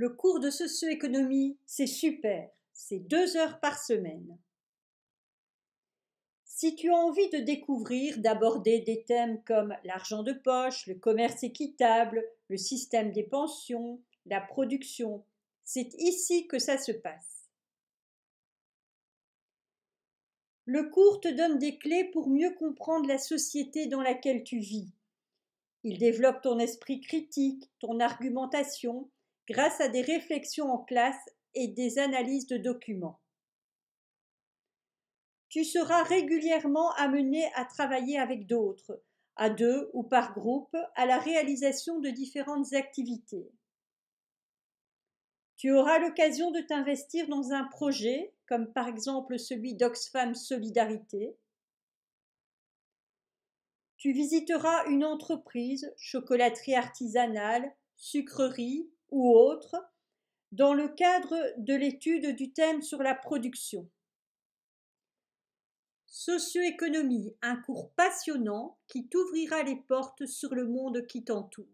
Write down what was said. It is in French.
Le cours de socio-économie, c'est super, c'est deux heures par semaine. Si tu as envie de découvrir, d'aborder des thèmes comme l'argent de poche, le commerce équitable, le système des pensions, la production, c'est ici que ça se passe. Le cours te donne des clés pour mieux comprendre la société dans laquelle tu vis. Il développe ton esprit critique, ton argumentation grâce à des réflexions en classe et des analyses de documents. Tu seras régulièrement amené à travailler avec d'autres, à deux ou par groupe, à la réalisation de différentes activités. Tu auras l'occasion de t'investir dans un projet, comme par exemple celui d'Oxfam Solidarité. Tu visiteras une entreprise, chocolaterie artisanale, sucrerie, ou autre, dans le cadre de l'étude du thème sur la production. Socioéconomie, un cours passionnant qui t'ouvrira les portes sur le monde qui t'entoure.